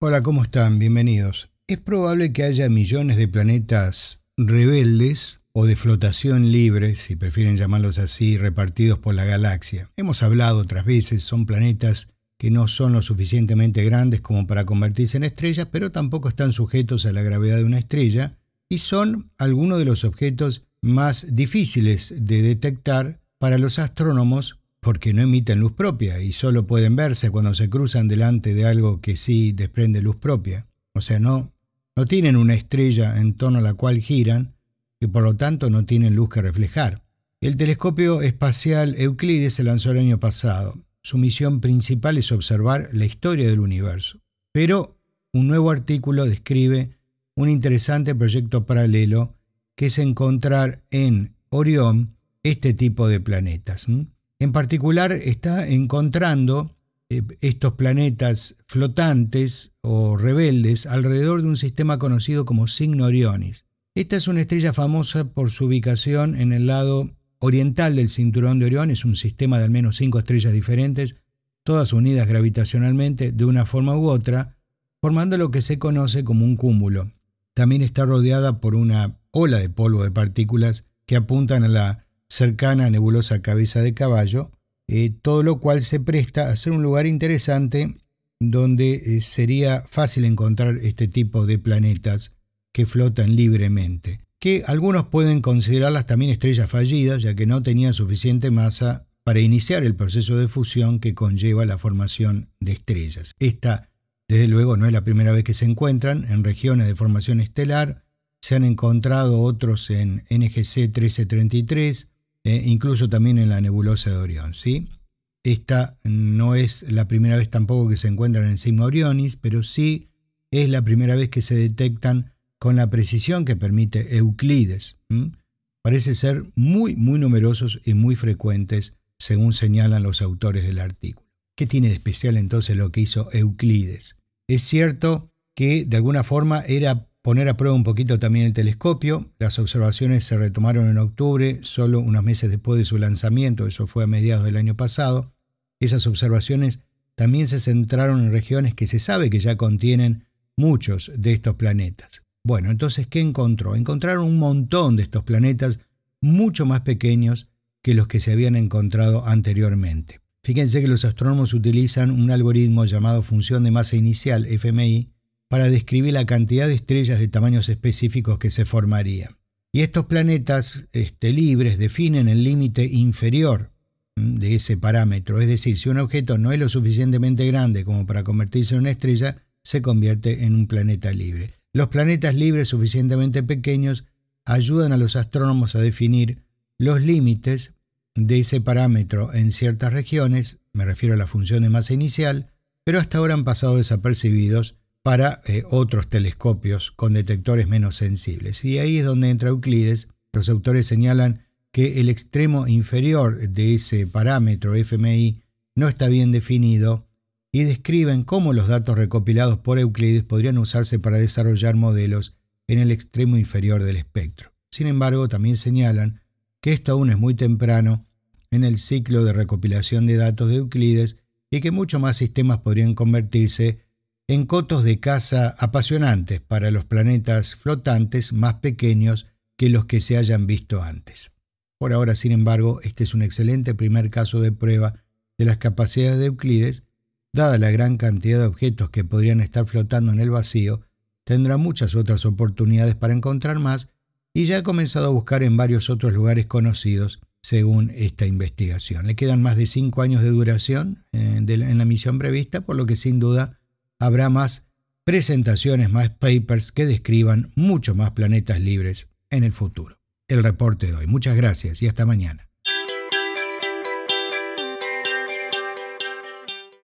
Hola, ¿cómo están? Bienvenidos. Es probable que haya millones de planetas rebeldes o de flotación libre, si prefieren llamarlos así, repartidos por la galaxia. Hemos hablado otras veces, son planetas que no son lo suficientemente grandes como para convertirse en estrellas, pero tampoco están sujetos a la gravedad de una estrella, y son algunos de los objetos más difíciles de detectar para los astrónomos porque no emiten luz propia y solo pueden verse cuando se cruzan delante de algo que sí desprende luz propia. O sea, no, no tienen una estrella en torno a la cual giran y por lo tanto no tienen luz que reflejar. El telescopio espacial Euclides se lanzó el año pasado. Su misión principal es observar la historia del universo. Pero un nuevo artículo describe un interesante proyecto paralelo que es encontrar en Orión este tipo de planetas. En particular, está encontrando eh, estos planetas flotantes o rebeldes alrededor de un sistema conocido como Signo Orionis. Esta es una estrella famosa por su ubicación en el lado oriental del cinturón de Orión. Es un sistema de al menos cinco estrellas diferentes, todas unidas gravitacionalmente de una forma u otra, formando lo que se conoce como un cúmulo. También está rodeada por una ola de polvo de partículas que apuntan a la cercana a Nebulosa Cabeza de Caballo, eh, todo lo cual se presta a ser un lugar interesante donde eh, sería fácil encontrar este tipo de planetas que flotan libremente, que algunos pueden considerarlas también estrellas fallidas, ya que no tenían suficiente masa para iniciar el proceso de fusión que conlleva la formación de estrellas. Esta, desde luego, no es la primera vez que se encuentran en regiones de formación estelar, se han encontrado otros en NGC 1333, eh, incluso también en la nebulosa de Orión. ¿sí? Esta no es la primera vez tampoco que se encuentran en Sigma Orionis, pero sí es la primera vez que se detectan con la precisión que permite Euclides. Parece ser muy, muy numerosos y muy frecuentes, según señalan los autores del artículo. ¿Qué tiene de especial entonces lo que hizo Euclides? Es cierto que de alguna forma era poner a prueba un poquito también el telescopio. Las observaciones se retomaron en octubre, solo unos meses después de su lanzamiento, eso fue a mediados del año pasado. Esas observaciones también se centraron en regiones que se sabe que ya contienen muchos de estos planetas. Bueno, entonces, ¿qué encontró? Encontraron un montón de estos planetas mucho más pequeños que los que se habían encontrado anteriormente. Fíjense que los astrónomos utilizan un algoritmo llamado función de masa inicial, FMI, para describir la cantidad de estrellas de tamaños específicos que se formarían. Y estos planetas este, libres definen el límite inferior mm, de ese parámetro, es decir, si un objeto no es lo suficientemente grande como para convertirse en una estrella, se convierte en un planeta libre. Los planetas libres suficientemente pequeños ayudan a los astrónomos a definir los límites de ese parámetro en ciertas regiones, me refiero a la función de masa inicial, pero hasta ahora han pasado desapercibidos para eh, otros telescopios con detectores menos sensibles. Y ahí es donde entra Euclides. Los autores señalan que el extremo inferior de ese parámetro FMI no está bien definido y describen cómo los datos recopilados por Euclides podrían usarse para desarrollar modelos en el extremo inferior del espectro. Sin embargo, también señalan que esto aún es muy temprano en el ciclo de recopilación de datos de Euclides y que muchos más sistemas podrían convertirse en cotos de caza apasionantes para los planetas flotantes más pequeños que los que se hayan visto antes. Por ahora, sin embargo, este es un excelente primer caso de prueba de las capacidades de Euclides, dada la gran cantidad de objetos que podrían estar flotando en el vacío, tendrá muchas otras oportunidades para encontrar más y ya ha comenzado a buscar en varios otros lugares conocidos según esta investigación. Le quedan más de cinco años de duración eh, en la misión prevista, por lo que sin duda habrá más presentaciones, más papers que describan mucho más planetas libres en el futuro. El reporte de hoy. Muchas gracias y hasta mañana.